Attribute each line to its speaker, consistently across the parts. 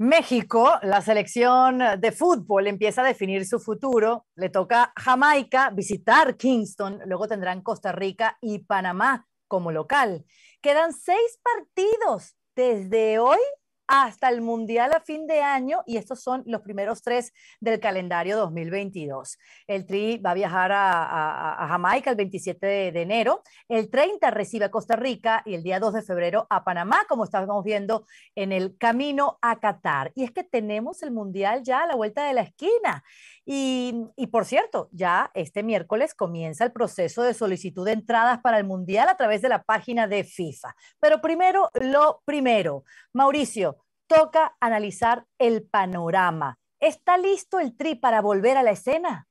Speaker 1: México, la selección de fútbol empieza a definir su futuro. Le toca Jamaica visitar Kingston, luego tendrán Costa Rica y Panamá como local. Quedan seis partidos desde hoy hasta el Mundial a fin de año y estos son los primeros tres del calendario 2022. El Tri va a viajar a, Jamaica el 27 de, enero, el 30 recibe a Costa Rica y el día 2 de febrero a Panamá, como estábamos viendo en el camino a Qatar. Y es que tenemos el Mundial ya a la vuelta de la esquina. Y, y por cierto, ya este miércoles comienza el proceso de solicitud de entradas para el Mundial a través de la página de FIFA. Pero primero, lo primero. Mauricio, toca analizar el panorama. ¿Está listo el Tri para volver a la escena?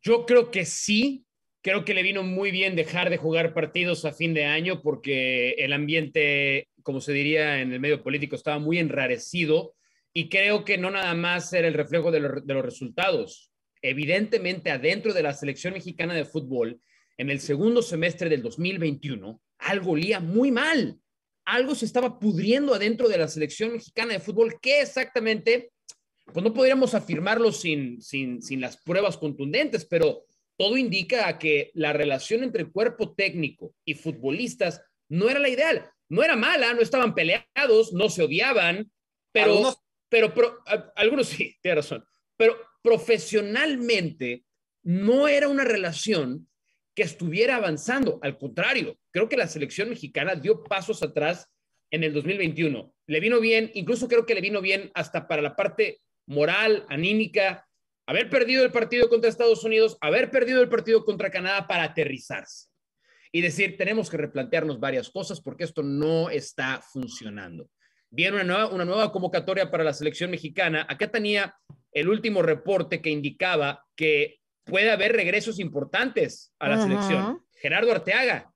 Speaker 2: Yo creo que sí. Creo que le vino muy bien dejar de jugar partidos a fin de año porque el ambiente, como se diría en el medio político, estaba muy enrarecido y creo que no nada más era el reflejo de, los resultados. Evidentemente, adentro de la selección mexicana de fútbol, en el segundo semestre del 2021, algo olía muy mal algo se estaba pudriendo adentro de la selección mexicana de fútbol. ¿Qué exactamente? Pues no podríamos afirmarlo sin, sin, las pruebas contundentes, pero todo indica que la relación entre cuerpo técnico y futbolistas no era la ideal. No era mala, no estaban peleados, no se odiaban, pero algunos, pero, algunos sí, tiene razón, pero profesionalmente no era una relación estuviera avanzando. Al contrario, creo que la selección mexicana dio pasos atrás en el 2021. Le vino bien, incluso creo que le vino bien hasta para la parte moral, anímica, haber perdido el partido contra Estados Unidos, haber perdido el partido contra Canadá para aterrizarse y decir, tenemos que replantearnos varias cosas porque esto no está funcionando. Viene una nueva, una nueva convocatoria para la selección mexicana. Acá tenía el último reporte que indicaba que puede haber regresos importantes a la selección. Gerardo Arteaga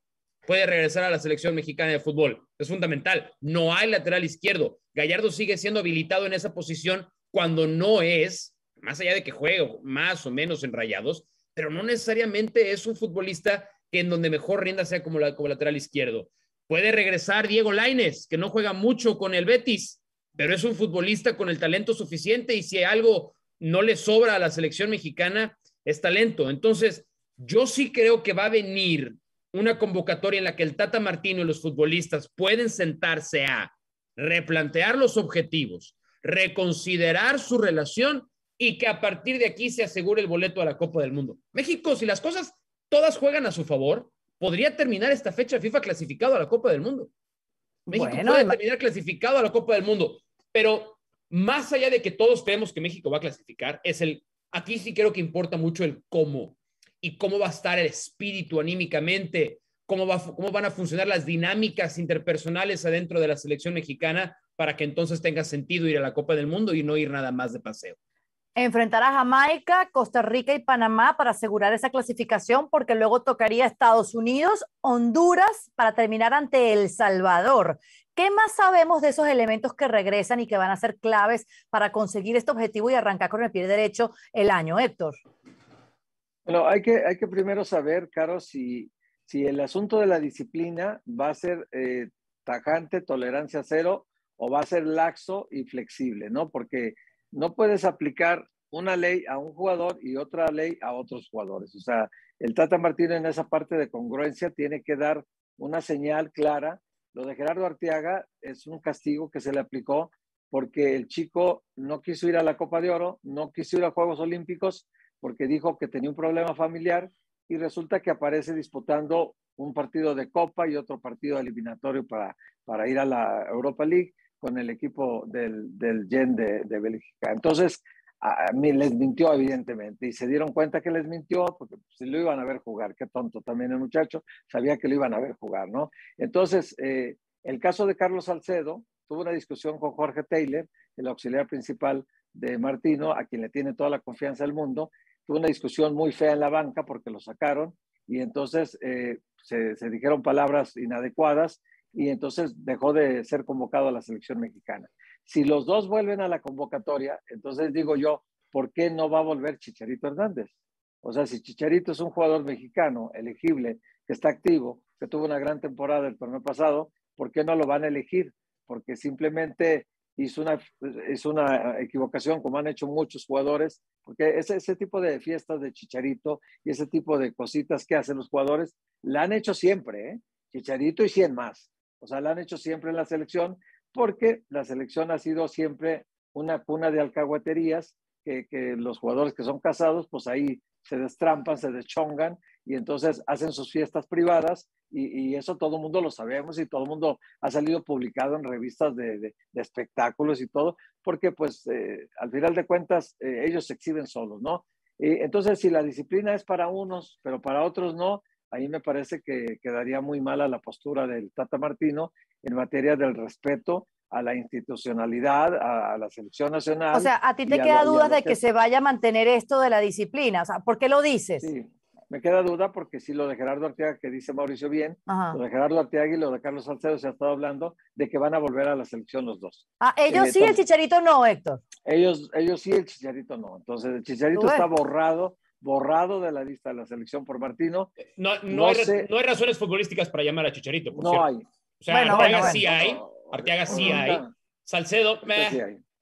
Speaker 2: puede regresar a la selección mexicana de fútbol. Es fundamental. No hay lateral izquierdo. Gallardo sigue siendo habilitado en esa posición cuando no es, más allá de que juegue más o menos en rayados, pero no necesariamente es un futbolista que en donde mejor rienda sea como, como lateral izquierdo. Puede regresar Diego Laines, que no juega mucho con el Betis, pero es un futbolista con el talento suficiente y si algo no le sobra a la selección mexicana es talento. Entonces, yo sí creo que va a venir una convocatoria en la que el Tata Martino y los futbolistas pueden sentarse a replantear los objetivos, reconsiderar su relación y que a partir de aquí se asegure el boleto a la Copa del Mundo. México, si las cosas todas juegan a su favor, podría terminar esta fecha FIFA clasificado a la Copa del Mundo. México puede terminar clasificado a la Copa del Mundo, pero más allá de que todos creemos que México va a clasificar, es el Aquí sí creo que importa mucho el cómo y cómo va a estar el espíritu anímicamente, cómo, van a funcionar las dinámicas interpersonales adentro de la selección mexicana para que entonces tenga sentido ir a la Copa del Mundo y no ir nada más de paseo
Speaker 1: enfrentar a Jamaica, Costa Rica y Panamá para asegurar esa clasificación, porque luego tocaría Estados Unidos, Honduras, para terminar ante El Salvador. ¿Qué más sabemos de esos elementos que regresan y que van a ser claves para conseguir este objetivo y arrancar con el pie derecho el año, Héctor?
Speaker 3: Bueno, hay que, hay que primero saber, Caro, si, si el asunto de la disciplina va a ser eh, tajante, tolerancia cero, o va a ser laxo y flexible, ¿no? Porque no puedes aplicar una ley a un jugador y otra ley a otros jugadores. O sea, el Tata Martínez en esa parte de congruencia tiene que dar una señal clara. Lo de Gerardo Arteaga es un castigo que se le aplicó porque el chico no quiso ir a la Copa de Oro, no quiso ir a Juegos Olímpicos porque dijo que tenía un problema familiar y resulta que aparece disputando un partido de Copa y otro partido eliminatorio para, para ir a la Europa League con el equipo del, del Gen de, de Bélgica. Entonces, a mí les mintió evidentemente y se dieron cuenta que les mintió porque si lo iban a ver jugar, qué tonto también el muchacho, sabía que lo iban a ver jugar, ¿no? Entonces, eh, el caso de Carlos Salcedo, tuvo una discusión con Jorge Taylor, el auxiliar principal de Martino, a quien le tiene toda la confianza del mundo, tuvo una discusión muy fea en la banca porque lo sacaron y entonces eh, se dijeron palabras inadecuadas y entonces dejó de ser convocado a la selección mexicana. Si los dos vuelven a la convocatoria, entonces digo yo, ¿por qué no va a volver Chicharito Hernández? O sea, si Chicharito es un jugador mexicano elegible, que está activo, que tuvo una gran temporada el torneo pasado, ¿por qué no lo van a elegir? Porque simplemente hizo una, una equivocación, como han hecho muchos jugadores, porque ese, ese tipo de fiestas de Chicharito y ese tipo de cositas que hacen los jugadores, la han hecho siempre, ¿eh? Chicharito y 100 más. O sea, la han hecho siempre en la selección porque la selección ha sido siempre una cuna de alcahueterías que, los jugadores que son casados, pues ahí se destrampan, se deschongan y entonces hacen sus fiestas privadas y, eso todo el mundo lo sabemos y todo el mundo ha salido publicado en revistas de, espectáculos y todo, porque pues eh, al final de cuentas eh, ellos se exhiben solos, ¿no? Y eh, entonces si la disciplina es para unos, pero para otros no, Ahí me parece que quedaría muy mala la postura del Tata Martino en materia del respeto a la institucionalidad, a, la selección nacional. O sea, a ti te queda duda de que... se
Speaker 1: vaya a mantener esto de la disciplina. O sea, ¿por qué lo dices?
Speaker 3: Sí, me queda duda porque si lo de Gerardo Arteaga, que dice Mauricio bien, lo de Gerardo Arteaga y lo de Carlos Salcedo se ha estado hablando de que van a volver a la selección los dos. Ah, ellos eh, sí, el chicharito no, Héctor. Ellos, ellos sí, el chicharito no. Entonces, el chicharito está borrado borrado de la lista de la selección por Martino. No, no, hay,
Speaker 2: razones futbolísticas para llamar a Chicharito. no hay. O sea, Arteaga sí hay, Arteaga sí hay, Salcedo,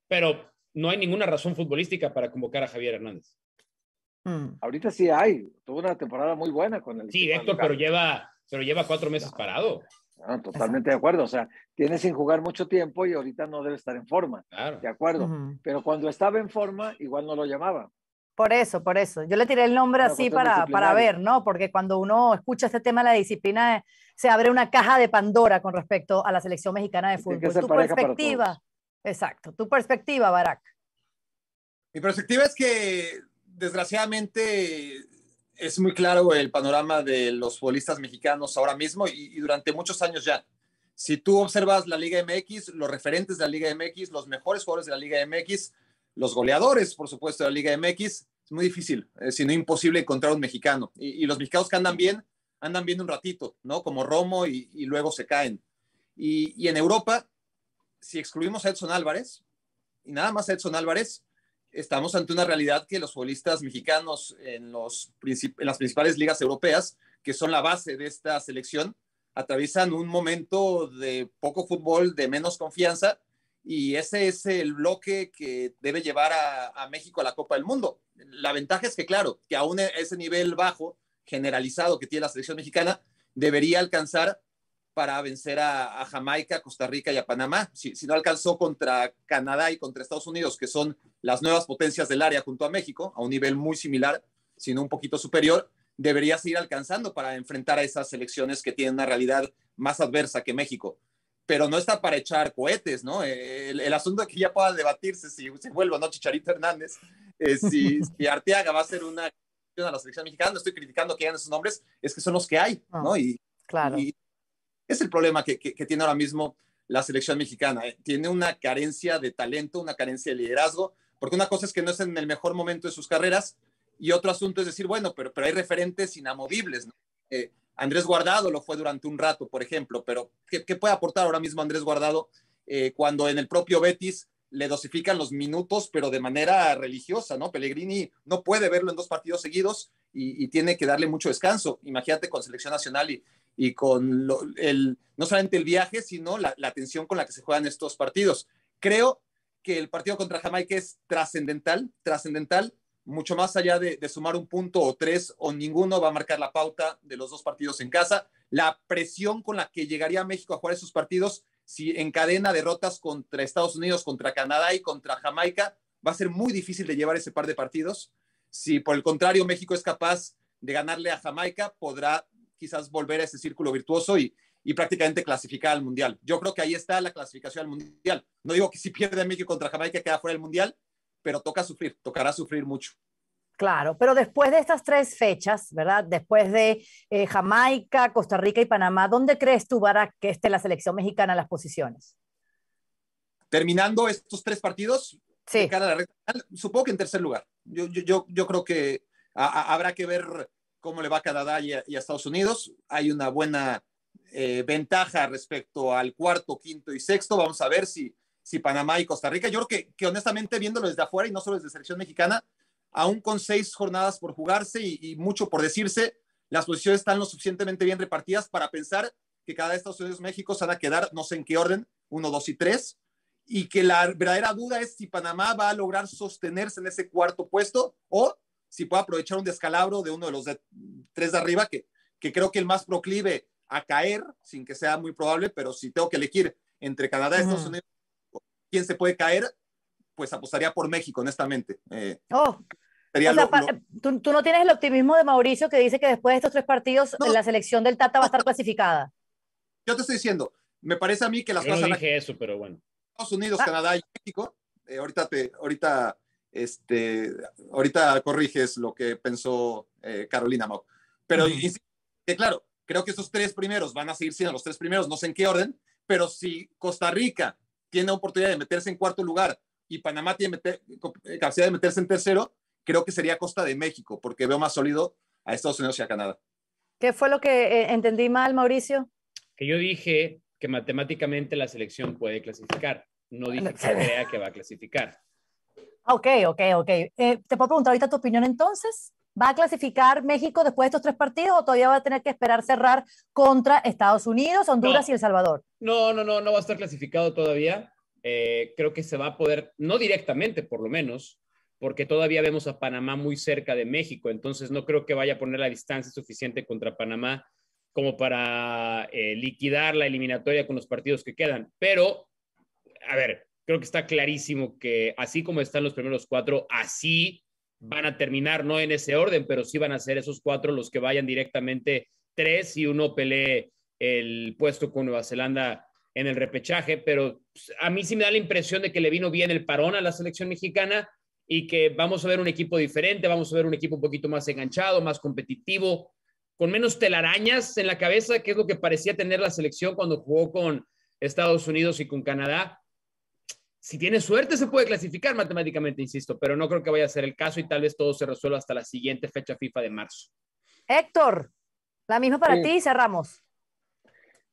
Speaker 2: pero no hay ninguna razón futbolística para convocar a Javier Hernández.
Speaker 3: Hmm. Ahorita sí hay, tuvo una temporada muy buena con el. Sí, Héctor, pero
Speaker 2: lleva, pero lleva cuatro meses
Speaker 3: parado. totalmente de acuerdo. O sea, tiene sin jugar mucho tiempo y ahorita no debe estar en forma. De acuerdo. Pero cuando estaba en forma, igual no lo llamaba.
Speaker 1: Por eso, por eso. Yo le tiré el nombre así para, para ver, ¿no? Porque cuando uno escucha este tema de la disciplina, eh, se abre una caja de Pandora con respecto a la selección mexicana de fútbol. Tu perspectiva, exacto, tu perspectiva, Barack.
Speaker 4: Mi perspectiva es que desgraciadamente es muy claro el panorama de los futbolistas mexicanos ahora mismo y, y durante muchos años ya. Si tú observas la Liga MX, los referentes de la Liga MX, los mejores jugadores de la Liga MX, los goleadores, por supuesto, de la Liga MX. Es muy difícil, eh, si no imposible, encontrar un mexicano. Y, los mexicanos que andan bien, andan bien un ratito, ¿no? Como Romo y, luego se caen. Y, en Europa, si excluimos a Edson Álvarez, y nada más Edson Álvarez, estamos ante una realidad que los futbolistas mexicanos en, en las principales ligas europeas, que son la base de esta selección, atraviesan un momento de poco fútbol, de menos confianza, y ese es el bloque que debe llevar a, México a la Copa del Mundo. La ventaja es que, claro, que aún e, ese nivel bajo, generalizado que tiene la selección mexicana, debería alcanzar para vencer a, Jamaica, Costa Rica y a Panamá. Si, si, no alcanzó contra Canadá y contra Estados Unidos, que son las nuevas potencias del área junto a México, a un nivel muy similar, sino un poquito superior, debería seguir alcanzando para enfrentar a esas selecciones que tienen una realidad más adversa que México pero no está para echar cohetes, ¿no? Eh, el, asunto asunto que ya pueda debatirse si, vuelvo, vuelve o no Chicharito Hernández, eh, si, Arteaga va a ser una a la selección mexicana, no estoy criticando que hayan esos nombres, es que son los que hay, ah, ¿no? Y, claro. Y es el problema que, que, tiene ahora mismo la selección mexicana. Eh. Tiene una carencia de talento, una carencia de liderazgo, porque una cosa es que no es en el mejor momento de sus carreras y otro asunto es decir, bueno, pero, pero hay referentes inamovibles, ¿no? Andrés Guardado lo fue durante un rato, por ejemplo, pero ¿qué, puede aportar ahora mismo Andrés Guardado eh, cuando en el propio Betis le dosifican los minutos, pero de manera religiosa, ¿no? Pellegrini no puede verlo en dos partidos seguidos y, tiene que darle mucho descanso. Imagínate con selección nacional y, con el, no solamente el viaje, sino la, la tensión con la que se juegan estos partidos. Creo que el partido contra Jamaica es trascendental, trascendental mucho más allá de, sumar un punto o tres o ninguno, va a marcar la pauta de los dos partidos en casa. La presión con la que llegaría México a jugar esos partidos, si encadena derrotas contra Estados Unidos, contra Canadá y contra Jamaica, va a ser muy difícil de llevar ese par de partidos. Si por el contrario México es capaz de ganarle a Jamaica, podrá quizás volver a ese círculo virtuoso y, y prácticamente clasificar al Mundial. Yo creo que ahí está la clasificación al Mundial. No digo que si pierde México contra Jamaica queda fuera del Mundial, pero toca sufrir, tocará sufrir mucho.
Speaker 1: Claro, pero después de estas tres fechas, ¿verdad? Después de eh, Jamaica, Costa Rica y Panamá, ¿dónde crees tú, que esté la selección mexicana en las posiciones?
Speaker 4: Terminando estos tres partidos, sí. supongo que en tercer lugar. Yo, yo, creo que habrá que ver cómo le va a Canadá y a, Estados Unidos. Hay una buena eh, ventaja respecto al cuarto, quinto y sexto. Vamos a ver si, si Panamá y Costa Rica. Yo creo que, que honestamente viéndolo desde afuera y no solo desde selección mexicana, aún con seis jornadas por jugarse y, mucho por decirse, las posiciones están lo suficientemente bien repartidas para pensar que cada de Estados Unidos México se van a quedar, no sé en qué orden, uno, dos y tres, y que la verdadera duda es si Panamá va a lograr sostenerse en ese cuarto puesto o si puede aprovechar un descalabro de uno de los tres de arriba, que, que creo que el más proclive a caer, sin que sea muy probable, pero si tengo que elegir entre Canadá, y Estados Unidos quién se puede caer, pues apostaría por México, honestamente. Eh,
Speaker 1: oh, ¿tú, no tienes el optimismo de Mauricio que dice que después de estos tres partidos la selección del Tata va a estar clasificada.
Speaker 4: Yo te estoy diciendo, me parece a mí que las Yo cosas... No dije eso, pero bueno. Estados Unidos, ah. Canadá y México. Eh, ahorita te, ahorita, este, ahorita corriges lo que pensó eh, Carolina Mock, Pero claro, creo que esos tres primeros van a seguir siendo los tres primeros, no sé en qué orden, pero si Costa Rica tiene oportunidad de meterse en cuarto lugar y Panamá tiene eh, capacidad de meterse en tercero, creo que sería costa de México, porque veo más sólido a Estados Unidos y a Canadá.
Speaker 1: ¿Qué fue lo que eh, entendí mal, Mauricio?
Speaker 2: Que yo dije que matemáticamente la selección puede clasificar. No dije que crea que va a clasificar.
Speaker 1: Ok, ok, ok. Eh, ¿Te puedo preguntar ahorita tu opinión entonces? ¿Va a clasificar México después de estos tres partidos o todavía va a tener que esperar cerrar contra Estados Unidos, Honduras y El Salvador?
Speaker 2: No, no, no, no va a estar clasificado todavía. Eh, creo que se va a poder, no directamente por lo menos, porque todavía vemos a Panamá muy cerca de México, entonces no creo que vaya a poner la distancia suficiente contra Panamá como para eh, liquidar la eliminatoria con los partidos que quedan. Pero, a ver, creo que está clarísimo que así como están los primeros cuatro, así van a terminar no en ese orden, pero sí van a ser esos cuatro los que vayan directamente tres y uno pelee el puesto con Nueva Zelanda en el repechaje, pero pues, a mí sí me da la impresión de que le vino bien el parón a la selección mexicana y que vamos a ver un equipo diferente, vamos a ver un equipo un poquito más enganchado, más competitivo, con menos telarañas en la cabeza, que es lo que parecía tener la selección cuando jugó con Estados Unidos y con Canadá si tiene suerte, se puede clasificar matemáticamente, insisto, pero no creo que vaya a ser el caso y tal vez todo se resuelva hasta la siguiente fecha
Speaker 3: FIFA de marzo.
Speaker 1: Héctor, la misma para ti y cerramos.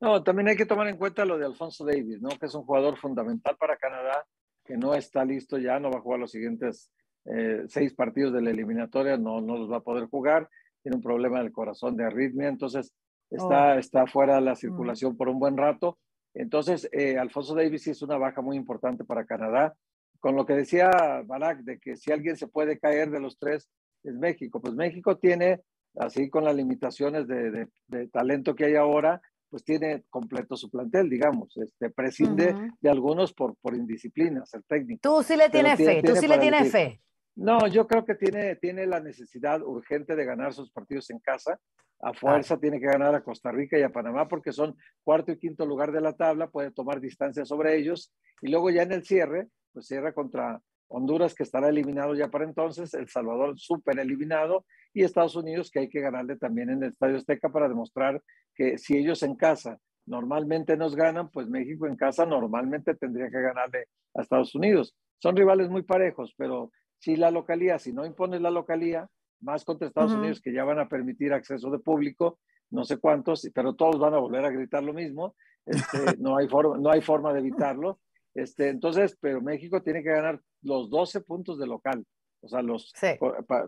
Speaker 3: No, también hay que tomar en cuenta lo de Alfonso Davis, ¿no? que es un jugador fundamental para Canadá, que no está listo ya, no va a jugar los siguientes eh, seis partidos de la eliminatoria, no, no los va a poder jugar, tiene un problema del corazón de arritmia, entonces está, oh. está fuera de la mm. circulación por un buen rato entonces, eh, Alfonso Davis es una baja muy importante para Canadá. Con lo que decía Barak, de que si alguien se puede caer de los tres, es México. Pues México tiene, así con las limitaciones de, talento que hay ahora, pues tiene completo su plantel, digamos. Este, prescinde de algunos por, indisciplinas, el técnico. Tú sí le tienes fe, tú sí le tienes fe. No, yo creo que tiene, tiene la necesidad urgente de ganar sus partidos en casa a fuerza tiene que ganar a Costa Rica y a Panamá porque son cuarto y quinto lugar de la tabla, puede tomar distancia sobre ellos y luego ya en el cierre, pues cierra contra Honduras que estará eliminado ya para entonces, El Salvador súper eliminado y Estados Unidos que hay que ganarle también en el Estadio Azteca para demostrar que si ellos en casa normalmente nos ganan, pues México en casa normalmente tendría que ganarle a Estados Unidos. Son rivales muy parejos, pero si la localía, si no impones la localía, más contra Estados Unidos que ya van a permitir acceso de público, no sé cuántos, pero todos van a volver a gritar lo mismo, este, no, hay forma, no hay forma de evitarlo. Este, entonces, pero México tiene que ganar los 12 puntos de local, o sea, los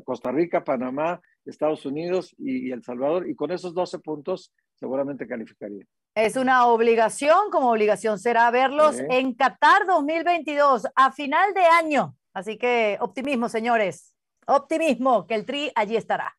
Speaker 3: Costa Rica, Panamá, Estados Unidos y, El Salvador, y con esos 12 puntos seguramente calificaría.
Speaker 1: Es una obligación, como obligación será verlos en Qatar 2022, a final de año. Así que optimismo, señores optimismo, que el tri allí estará.